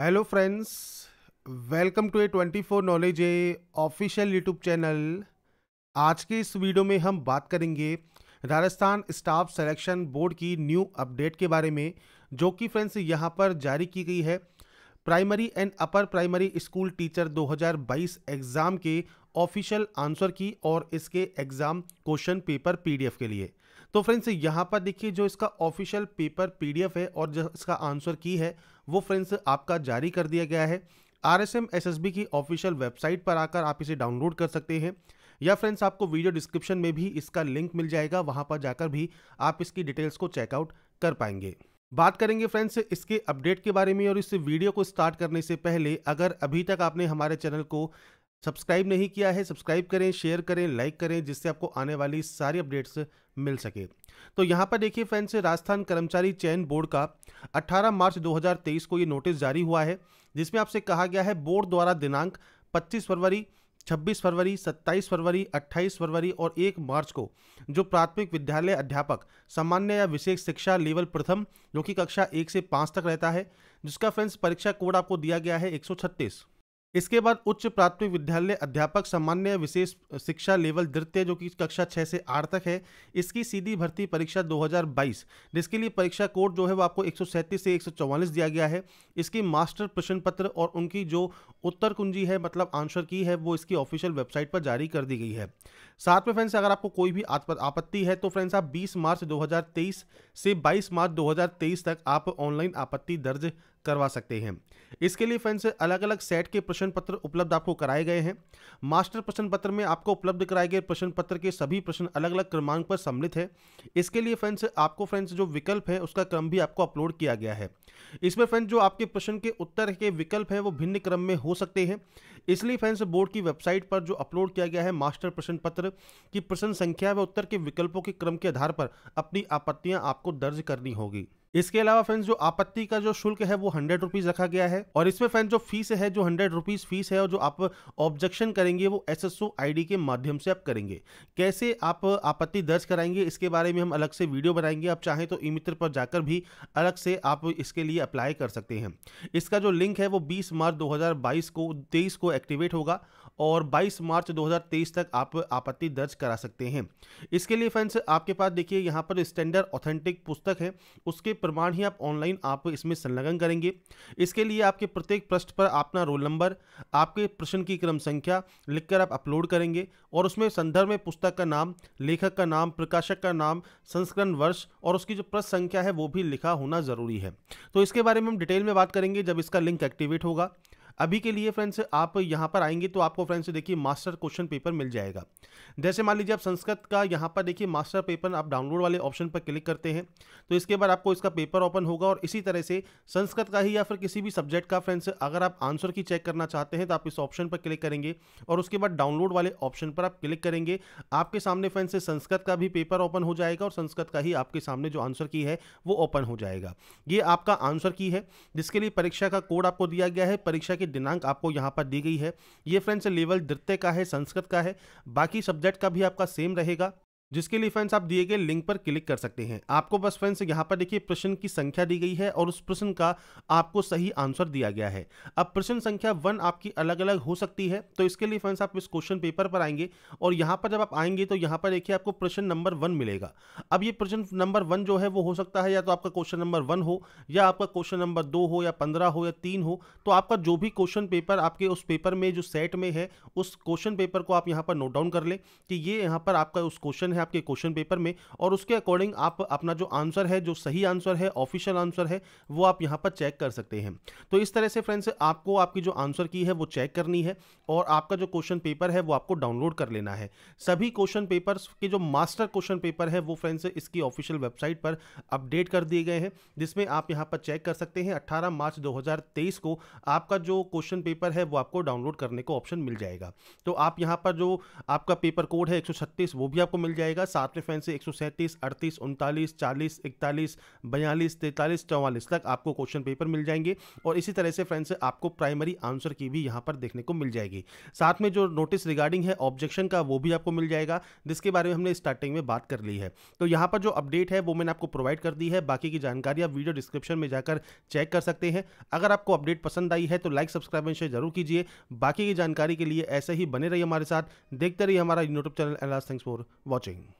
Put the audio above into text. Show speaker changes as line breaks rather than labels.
hello friends welcome to A twenty four knowledge A official YouTube channel आज के इस video में हम बात करेंगे राजस्थान स्टाफ सिलेक्शन बोर्ड की न्यू अपडेट के बारे में जो कि फ्रेंड्स यहां पर जारी की गई है primary and upper primary school teacher 2022 exam के ऑफिशियल आंसर की और इसके एग्ज़ाम क्वेश्चन पेपर पीडीएफ के लिए तो फ्रेंड्स यहाँ पर देखिए जो इसका ऑफिशियल पेपर पीडीएफ है और जो इसका आंसर की है वो फ्रेंड्स आपका जारी कर दिया गया है आर एस की ऑफिशियल वेबसाइट पर आकर आप इसे डाउनलोड कर सकते हैं या फ्रेंड्स आपको वीडियो डिस्क्रिप्शन में भी इसका लिंक मिल जाएगा वहां पर जाकर भी आप इसकी डिटेल्स को चेकआउट कर पाएंगे बात करेंगे फ्रेंड्स इसके अपडेट के बारे में और इस वीडियो को स्टार्ट करने से पहले अगर अभी तक आपने हमारे चैनल को सब्सक्राइब नहीं किया है सब्सक्राइब करें शेयर करें लाइक करें जिससे आपको आने वाली सारी अपडेट्स मिल सके तो यहाँ पर देखिए फ्रेंड्स राजस्थान कर्मचारी चयन बोर्ड का 18 मार्च 2023 को ये नोटिस जारी हुआ है जिसमें आपसे कहा गया है बोर्ड द्वारा दिनांक 25 फरवरी 26 फरवरी 27 फरवरी 28 फरवरी और 1 मार्च को जो प्राथमिक विद्यालय अध्यापक सामान्य या विशेष शिक्षा लेवल प्रथम जो कि कक्षा एक से पाँच तक रहता है जिसका फ्रेंड्स परीक्षा कोड आपको दिया गया है 136 इसके बाद उच्च प्राथमिक विद्यालय अध्यापक सामान्य विशेष शिक्षा लेवल द्वितीय जो कि कक्षा छः से आठ तक है इसकी सीधी भर्ती परीक्षा 2022 जिसके लिए परीक्षा कोड जो है वो आपको एक से एक दिया गया है इसकी मास्टर प्रश्न पत्र और उनकी जो उत्तर कुंजी है मतलब आंसर की है वो इसकी ऑफिशियल वेबसाइट पर जारी कर दी गई है साथ में फ्रेंड्स अगर आपको कोई भी आपत्ति है तो फ्रेंड्स आप 20 मार्च 2023 से 22 मार्च 2023 तक आप ऑनलाइन आपत्ति दर्ज करवा सकते हैं इसके लिए फ्रेंड्स अलग अलग सेट के प्रश्न पत्र उपलब्ध आपको कराए गए हैं मास्टर प्रश्न पत्र में आपको उपलब्ध कराए गए प्रश्न पत्र के सभी प्रश्न अलग अलग क्रमांक पर सम्मिलित है इसके लिए फ्रेंड्स आपको फ्रेंड्स जो विकल्प है उसका क्रम भी आपको अपलोड किया गया है इसमें फ्रेंड्स जो आपके प्रश्न के उत्तर के विकल्प हैं वो भिन्न क्रम में हो हो सकते हैं इसलिए फैंस बोर्ड की वेबसाइट पर जो अपलोड किया गया है मास्टर प्रश्न पत्र की प्रश्न संख्या व उत्तर के विकल्पों के क्रम के आधार पर अपनी आपत्तियां आपको दर्ज करनी होगी इसके अलावा फ्रेंड्स जो आपत्ति का जो शुल्क है वो हंड्रेड रुपीज रखा गया है और इसमें फ्रेंड्स जो फीस है जो हंड्रेड रुपीज फीस है और जो आप ऑब्जेक्शन करेंगे वो आई डी के माध्यम से आप करेंगे कैसे आप आपत्ति दर्ज कराएंगे इसके बारे में हम अलग से वीडियो बनाएंगे आप चाहें तो ई मित्र पर जाकर भी अलग से आप इसके लिए अप्लाई कर सकते हैं इसका जो लिंक है वो बीस मार्च दो को तेईस को एक्टिवेट होगा और 22 मार्च 2023 तक आप आपत्ति दर्ज करा सकते हैं इसके लिए फ्रेंड्स आपके पास देखिए यहाँ पर स्टैंडर्ड ऑथेंटिक पुस्तक है उसके प्रमाण ही आप ऑनलाइन आप इसमें संलग्न करेंगे इसके लिए आपके प्रत्येक पृष्ठ पर अपना रोल नंबर आपके प्रश्न की क्रम संख्या लिखकर आप अपलोड करेंगे और उसमें संदर्भ में पुस्तक का नाम लेखक का नाम प्रकाशक का नाम संस्करण वर्ष और उसकी जो प्रश्न संख्या है वो भी लिखा होना ज़रूरी है तो इसके बारे में हम डिटेल में बात करेंगे जब इसका लिंक एक्टिवेट होगा अभी के लिए फ्रेंड्स आप यहाँ पर आएंगे तो आपको फ्रेंड्स देखिए मास्टर क्वेश्चन पेपर मिल जाएगा जैसे मान लीजिए आप संस्कृत का यहाँ पर देखिए मास्टर पेपर आप डाउनलोड वाले ऑप्शन पर क्लिक करते हैं तो इसके बाद आपको इसका पेपर ओपन होगा और इसी तरह से संस्कृत का ही या फिर किसी भी सब्जेक्ट का फ्रेंड्स अगर आप आंसर की चेक करना चाहते हैं तो आप इस ऑप्शन पर क्लिक करेंगे और उसके बाद डाउनलोड वाले ऑप्शन पर आप क्लिक करेंगे आपके सामने फ्रेंड्स संस्कृत का भी पेपर ओपन हो जाएगा और संस्कृत का ही आपके सामने जो आंसर की है वो ओपन हो जाएगा ये आपका आंसर की है जिसके लिए परीक्षा का कोड आपको दिया गया है परीक्षा के दिनांक आपको यहाँ पर दी गई है ये फ्रेंड्स लेवल द्वितीय का है संस्कृत का है बाकी सब्जेक्ट का भी आपका सेम रहेगा जिसके लिए फ्रेंड्स आप दिए गए लिंक पर क्लिक कर सकते हैं आपको बस फ्रेंड्स यहाँ पर देखिए प्रश्न की संख्या दी गई है और उस प्रश्न का आपको सही आंसर दिया गया है अब प्रश्न संख्या वन आपकी अलग अलग हो सकती है तो इसके लिए फ्रेंड्स आप इस क्वेश्चन पेपर पर आएंगे और यहाँ पर जब आप आएंगे तो यहाँ पर देखिए आपको प्रश्न नंबर वन मिलेगा अब ये प्रश्न नंबर वन जो है वो हो सकता है या तो आपका क्वेश्चन नंबर वन हो या आपका क्वेश्चन नंबर दो हो या पंद्रह हो या तीन हो तो आपका जो भी क्वेश्चन पेपर आपके उस पेपर में जो सेट में है उस क्वेश्चन पेपर को आप यहाँ पर नोट डाउन कर लें कि ये यहाँ पर आपका उस क्वेश्चन है आपके क्वेश्चन पेपर में और उसके अकॉर्डिंग आप अपना जो आंसर है जो सही आंसर है ऑफिशियल आंसर है वो आप यहाँ पर चेक कर सकते हैं तो इस तरह से फ्रेंड्स आपको आपकी जो आंसर की है वो चेक करनी है और आपका जो क्वेश्चन पेपर है वो आपको डाउनलोड कर लेना है सभी क्वेश्चन पेपर्स के जो मास्टर क्वेश्चन पेपर है वो फ्रेंड्स इसकी ऑफिशियल वेबसाइट पर अपडेट कर दिए गए हैं जिसमें आप यहाँ पर चेक कर सकते हैं 18 मार्च 2023 को आपका जो क्वेश्चन पेपर है वो आपको डाउनलोड करने को ऑप्शन मिल जाएगा तो आप यहाँ पर जो आपका पेपर कोड है एक वो भी आपको मिल जाएगा जाएगा सातवें फैन से एक सौ सैंतीस अड़तीस उनतालीस चालीस इकतालीस बयालीस तैंतालीस चौवालीस तक आपको क्वेश्चन पेपर मिल जाएंगे और इसी तरह से फ्रेंड्स आपको प्राइमरी आंसर की भी यहाँ पर देखने को मिल जाएगी साथ में जो नोटिस रिगार्डिंग है ऑब्जेक्शन का वो भी आपको मिल जाएगा जिसके बारे में हमने स्टार्टिंग में बात कर ली है तो यहाँ पर जो अपडेट है वो मैंने आपको प्रोवाइड कर दी है बाकी की जानकारी आप वीडियो डिस्क्रिप्शन में जाकर चेक कर सकते हैं अगर आपको अपडेट पसंद आई है तो लाइक सब्सक्राइब एंड शेयर जरूर कीजिए बाकी की जानकारी के लिए ऐसे ही बने रहिए हमारे साथ देखते रहिए हमारा YouTube channel and thanks for watching doing